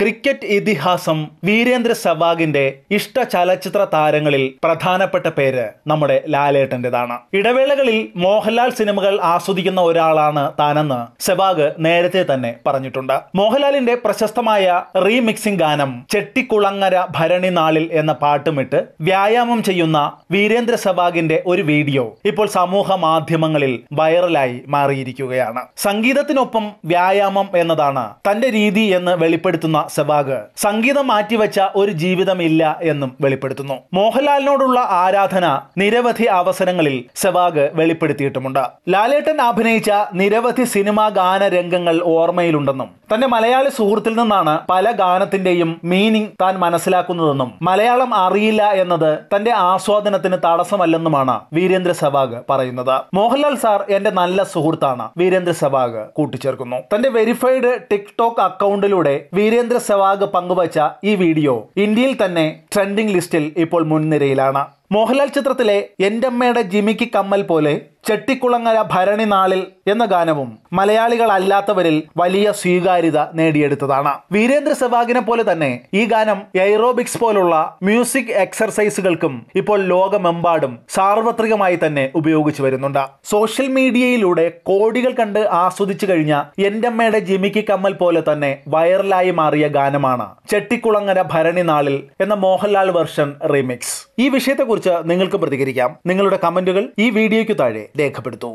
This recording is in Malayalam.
ക്രിക്കറ്റ് ഇതിഹാസം വീരേന്ദ്ര സെവാഗിന്റെ ഇഷ്ട ചലച്ചിത്ര താരങ്ങളിൽ പ്രധാനപ്പെട്ട പേര് നമ്മുടെ ലാലേട്ടൻ്റെതാണ് ഇടവേളകളിൽ മോഹൻലാൽ സിനിമകൾ ആസ്വദിക്കുന്ന ഒരാളാണ് താനെന്ന് സെവാഗ് നേരത്തെ തന്നെ പറഞ്ഞിട്ടുണ്ട് മോഹൻലാലിന്റെ പ്രശസ്തമായ റീമിക്സിംഗ് ഗാനം ചെട്ടിക്കുളങ്ങര ഭരണി നാളിൽ എന്ന പാട്ടുമിട്ട് വ്യായാമം ചെയ്യുന്ന വീരേന്ദ്ര സെവാഗിന്റെ ഒരു വീഡിയോ ഇപ്പോൾ സമൂഹ മാധ്യമങ്ങളിൽ വൈറലായി മാറിയിരിക്കുകയാണ് സംഗീതത്തിനൊപ്പം വ്യായാമം എന്നതാണ് തന്റെ രീതി എന്ന് വെളിപ്പെടുത്തുന്ന സെവാഗ് സംഗീതം മാറ്റിവെച്ച ഒരു ജീവിതമില്ല എന്നും വെളിപ്പെടുത്തുന്നു മോഹൻലാലിനോടുള്ള ആരാധന നിരവധി അവസരങ്ങളിൽ സെവാഗ് വെളിപ്പെടുത്തിയിട്ടുമുണ്ട് ലാലേട്ടൻ അഭിനയിച്ച നിരവധി സിനിമാ ഗാന രംഗങ്ങൾ ഓർമ്മയിലുണ്ടെന്നും തന്റെ മലയാളി സുഹൃത്തിൽ നിന്നാണ് പല ഗാനത്തിന്റെയും മീനിങ് താൻ മനസ്സിലാക്കുന്നതെന്നും മലയാളം അറിയില്ല എന്നത് തന്റെ ആസ്വാദനത്തിന് തടസ്സമല്ലെന്നുമാണ് വീരേന്ദ്ര സെവാഗ് പറയുന്നത് മോഹൻലാൽ സാർ എന്റെ നല്ല സുഹൃത്താണ് വീരേന്ദ്ര സെവാഗ് കൂട്ടിച്ചേർക്കുന്നു തന്റെ വെരിഫൈഡ് ടിക്ടോക്ക് അക്കൗണ്ടിലൂടെ വീരേന്ദ്ര സെവാഗ് പങ്കുവച്ച ഈ വീഡിയോ ഇന്ത്യയിൽ തന്നെ ട്രെൻഡിംഗ് ലിസ്റ്റിൽ ഇപ്പോൾ മുൻനിരയിലാണ് മോഹൻലാൽ ചിത്രത്തിലെ എന്റമ്മയുടെ ജിമിക്ക് കമ്മൽ പോലെ ചെട്ടിക്കുളങ്ങര ഭരണി നാളിൽ എന്ന ഗാനവും മലയാളികളല്ലാത്തവരിൽ വലിയ സ്വീകാര്യത നേടിയെടുത്തതാണ് വീരേന്ദ്ര സെവാഗിനെ പോലെ തന്നെ ഈ ഗാനം എയ്റോബിക്സ് പോലുള്ള മ്യൂസിക് എക്സർസൈസുകൾക്കും ഇപ്പോൾ ലോകമെമ്പാടും സാർവത്രികമായി തന്നെ ഉപയോഗിച്ചു വരുന്നുണ്ട് സോഷ്യൽ മീഡിയയിലൂടെ കോടികൾ കണ്ട് ആസ്വദിച്ചു കഴിഞ്ഞ എന്റമ്മയുടെ ജിമിക്ക് കമ്മൽ പോലെ തന്നെ വൈറലായി മാറിയ ഗാനമാണ് ചെട്ടിക്കുളങ്ങര ഭരണി നാളിൽ എന്ന മോഹൻലാൽ വെർഷൻ റീമിക്സ് ഈ വിഷയത്തെക്കുറിച്ച് നിങ്ങൾക്കും പ്രതികരിക്കാം നിങ്ങളുടെ കമന്റുകൾ ഈ വീഡിയോയ്ക്ക് താഴെ രേഖപ്പെടുത്തൂ